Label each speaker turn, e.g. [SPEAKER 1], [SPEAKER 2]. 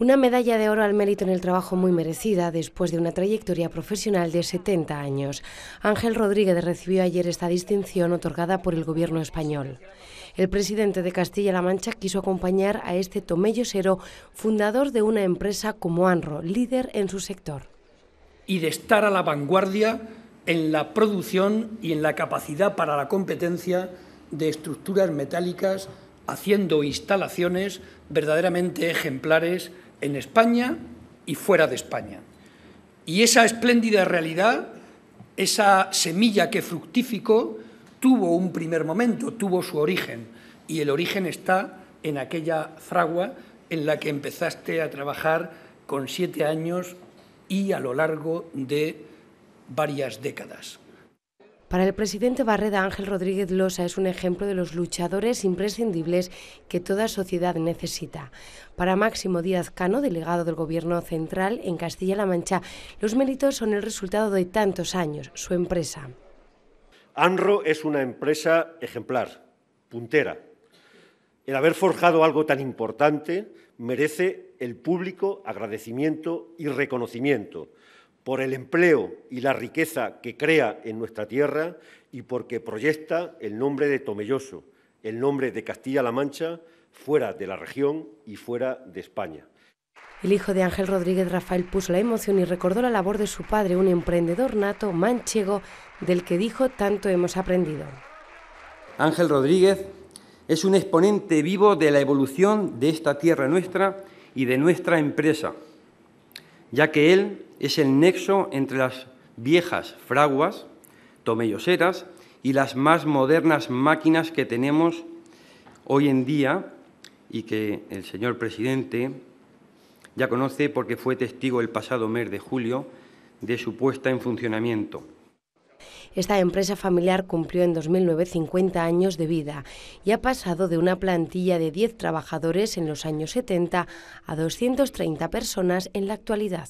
[SPEAKER 1] Una medalla de oro al mérito en el trabajo muy merecida después de una trayectoria profesional de 70 años. Ángel Rodríguez recibió ayer esta distinción otorgada por el gobierno español. El presidente de Castilla-La Mancha quiso acompañar a este tomellosero, fundador de una empresa como ANRO, líder en su sector.
[SPEAKER 2] Y de estar a la vanguardia en la producción y en la capacidad para la competencia de estructuras metálicas, haciendo instalaciones verdaderamente ejemplares en España y fuera de España. Y esa espléndida realidad, esa semilla que fructificó, tuvo un primer momento, tuvo su origen, y el origen está en aquella fragua en la que empezaste a trabajar con siete años y a lo largo de varias décadas.
[SPEAKER 1] Para el presidente Barreda, Ángel Rodríguez Losa es un ejemplo de los luchadores imprescindibles que toda sociedad necesita. Para Máximo Díaz Cano, delegado del Gobierno Central en Castilla-La Mancha, los méritos son el resultado de tantos años, su empresa.
[SPEAKER 3] ANRO es una empresa ejemplar, puntera. El haber forjado algo tan importante merece el público agradecimiento y reconocimiento por el empleo y la riqueza que crea en nuestra tierra y porque proyecta el nombre de Tomelloso, el nombre de Castilla-La Mancha, fuera de la región y fuera de España.
[SPEAKER 1] El hijo de Ángel Rodríguez Rafael puso la emoción y recordó la labor de su padre, un emprendedor nato manchego, del que dijo tanto hemos aprendido.
[SPEAKER 4] Ángel Rodríguez es un exponente vivo de la evolución de esta tierra nuestra y de nuestra empresa ya que él es el nexo entre las viejas fraguas, tomelloseras, y las más modernas máquinas que tenemos hoy en día y que el señor presidente ya conoce porque fue testigo el pasado mes de julio de su puesta en funcionamiento.
[SPEAKER 1] Esta empresa familiar cumplió en 2009 50 años de vida y ha pasado de una plantilla de 10 trabajadores en los años 70 a 230 personas en la actualidad.